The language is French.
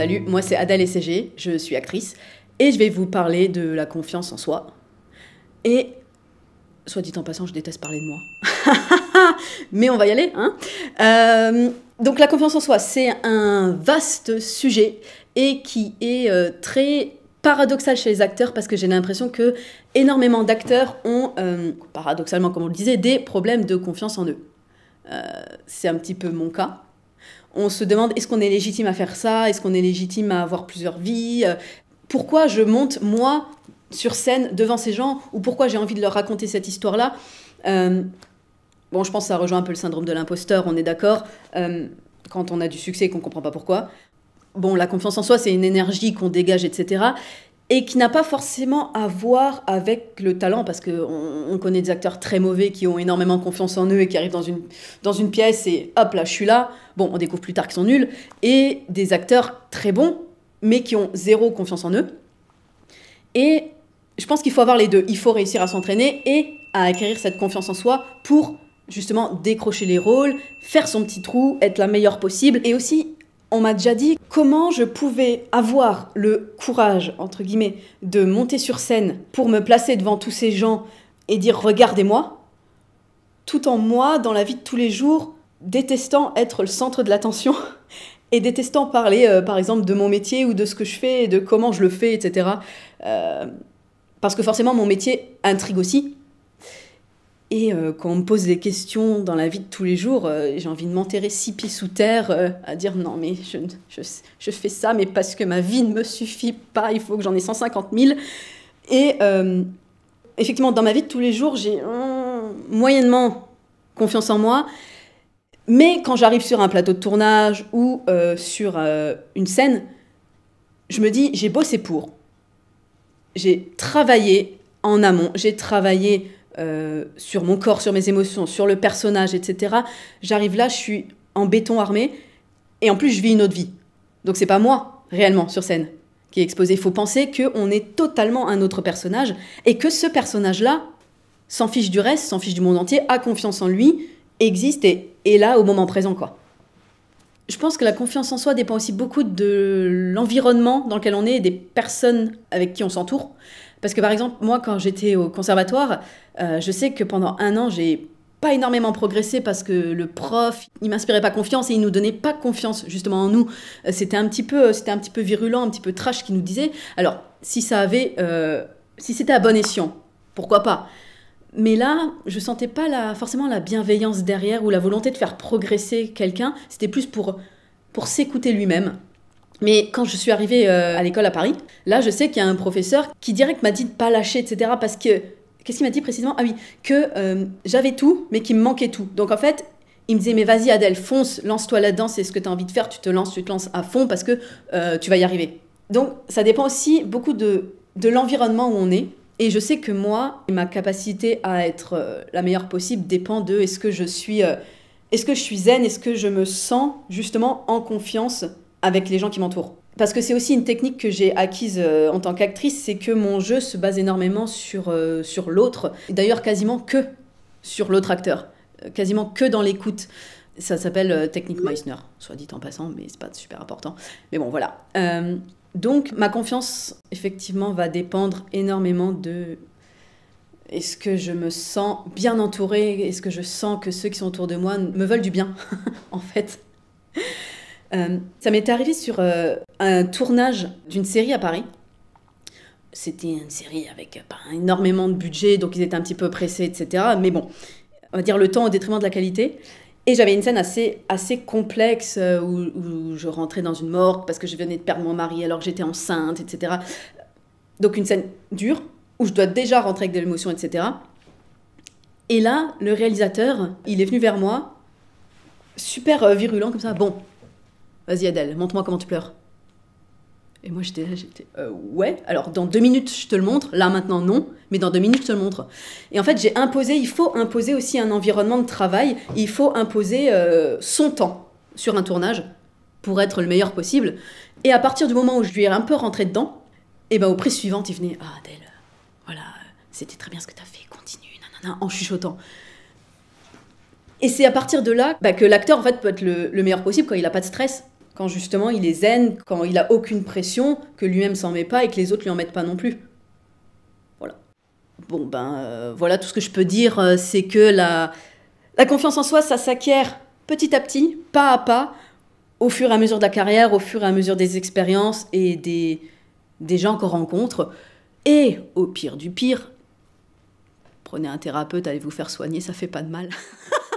Salut, moi c'est Adèle Ességé, je suis actrice et je vais vous parler de la confiance en soi. Et, soit dit en passant, je déteste parler de moi. Mais on va y aller, hein. euh, Donc la confiance en soi, c'est un vaste sujet et qui est euh, très paradoxal chez les acteurs parce que j'ai l'impression que énormément d'acteurs ont, euh, paradoxalement comme on le disait, des problèmes de confiance en eux. c'est un petit peu mon cas. On se demande est-ce qu'on est légitime à faire ça Est-ce qu'on est légitime à avoir plusieurs vies euh, Pourquoi je monte, moi, sur scène devant ces gens Ou pourquoi j'ai envie de leur raconter cette histoire-là euh, Bon, je pense que ça rejoint un peu le syndrome de l'imposteur, on est d'accord. Euh, quand on a du succès et qu'on ne comprend pas pourquoi. Bon, la confiance en soi, c'est une énergie qu'on dégage, etc et qui n'a pas forcément à voir avec le talent, parce qu'on on connaît des acteurs très mauvais qui ont énormément confiance en eux et qui arrivent dans une, dans une pièce et hop là, je suis là. Bon, on découvre plus tard qu'ils sont nuls. Et des acteurs très bons, mais qui ont zéro confiance en eux. Et je pense qu'il faut avoir les deux. Il faut réussir à s'entraîner et à acquérir cette confiance en soi pour justement décrocher les rôles, faire son petit trou, être la meilleure possible. Et aussi, on m'a déjà dit comment je pouvais avoir le courage, entre guillemets, de monter sur scène pour me placer devant tous ces gens et dire regardez-moi, tout en moi, dans la vie de tous les jours, détestant être le centre de l'attention et détestant parler, euh, par exemple, de mon métier ou de ce que je fais et de comment je le fais, etc. Euh, parce que forcément, mon métier intrigue aussi, et euh, quand on me pose des questions dans la vie de tous les jours, euh, j'ai envie de m'enterrer six pieds sous terre euh, à dire non, mais je, je, je, fais ça, mais parce que ma vie ne me suffit pas, il faut que j'en ai 150 000. Et effectivement, dans ma vie de tous les jours, j'ai moyennement confiance en moi. Mais quand j'arrive sur un plateau de tournage ou sur une scène, je me dis j'ai bossé pour. J'ai travaillé en amont, j'ai travaillé euh, sur mon corps, sur mes émotions, sur le personnage, etc. J'arrive là, je suis en béton armé, et en plus je vis une autre vie. Donc c'est pas moi réellement sur scène qui est exposé. Il faut penser qu'on est totalement un autre personnage et que ce personnage-là s'en fiche du reste, s'en fiche du monde entier, a confiance en lui, existe et est là au moment présent quoi je pense que la confiance en soi dépend aussi beaucoup de l'environnement dans lequel on est et des personnes avec qui on s'entoure. Parce que par exemple, moi, quand j'étais au conservatoire, euh, je sais que pendant un an, j'ai pas énormément progressé parce que le prof, il m'inspirait pas confiance et il nous donnait pas confiance justement en nous. Euh, c'était un petit peu, c'était un petit peu virulent, un petit peu trash qui nous disait. Alors, si ça avait, euh, si c'était à bon escient, pourquoi pas mais là, je sentais pas forcément la bienveillance derrière ou la volonté de faire progresser quelqu'un. C'était plus pour, pour s'écouter lui-même. Mais quand je suis arrivée euh, à l'école à Paris, là, je sais qu'il y a un professeur qui direct m'a dit de pas lâcher, etc. Parce que qu'est-ce qu'il m'a dit précisément Ah oui, que euh, j'avais tout, mais qu'il me manquait tout. Donc en fait, il me disait, mais vas-y Adèle, fonce, lance-toi là-dedans, c'est ce que tu as envie de faire, tu te lances, tu te lances à fond parce que euh, tu vas y arriver. Donc ça dépend aussi beaucoup de l'environnement où on est. Et je sais que moi, ma capacité à être euh, la meilleure possible dépend de est-ce que je suis euh, est-ce que je suis zen, est-ce que je me sens justement en confiance avec les gens qui m'entourent. Parce que c'est aussi une technique que j'ai acquise euh, en tant qu'actrice, c'est que mon jeu se base énormément sur, sur l'autre, d'ailleurs quasiment que sur l'autre acteur, quasiment que dans l'écoute. Ça s'appelle technique Meissner, soit dit en passant, mais c'est pas super important. Mais bon, voilà. Donc ma confiance, effectivement, va dépendre énormément de est-ce que je me sens bien entourée Est-ce que je sens que ceux qui sont autour de moi me veulent du bien, en fait euh, Ça m'est arrivé sur euh, un tournage d'une série à Paris. C'était une série avec euh, énormément de budget, donc ils étaient un petit peu pressés, etc. Mais bon, on va dire le temps au détriment de la qualité. Et j'avais une scène assez, assez complexe euh, où, où, je rentrais dans une morgue parce que je venais de perdre mon mari alors que j'étais enceinte, etc. Donc une scène dure où je dois déjà rentrer avec de l'émotion, etc. Et là, le réalisateur, il est venu vers moi, super euh, virulent comme ça. Bon, vas-y Adèle, montre-moi comment tu pleures. Et moi, j'étais là, j'étais euh, ouais. Alors, dans deux minutes, je te le montre. Là, maintenant, non. Mais dans deux minutes, je te le montre. Et en fait, j'ai imposé, il faut imposer aussi un environnement de travail. Il faut imposer euh, son temps sur un tournage pour être le meilleur possible. Et à partir du moment où je lui ai un peu rentré dedans, et eh ben, au prix suivante il venait Ah, Adèle, voilà, c'était très bien ce que tu as fait, continue, nanana, en chuchotant. Et c'est à partir de là bah, que l'acteur en fait peut être le, le meilleur possible quand il n'a pas de stress quand justement il est zen, quand il a aucune pression, que lui-même s'en met pas et que les autres lui en mettent pas non plus. Voilà. Bon ben euh, voilà tout ce que je peux dire, euh, c'est que la, confiance en soi, ça s'acquiert petit à petit, pas à pas, au fur et à mesure de la carrière, au fur et à mesure des expériences et des, des gens qu'on rencontre. Et au pire du pire, prenez un thérapeute, allez vous faire soigner, ça fait pas de mal.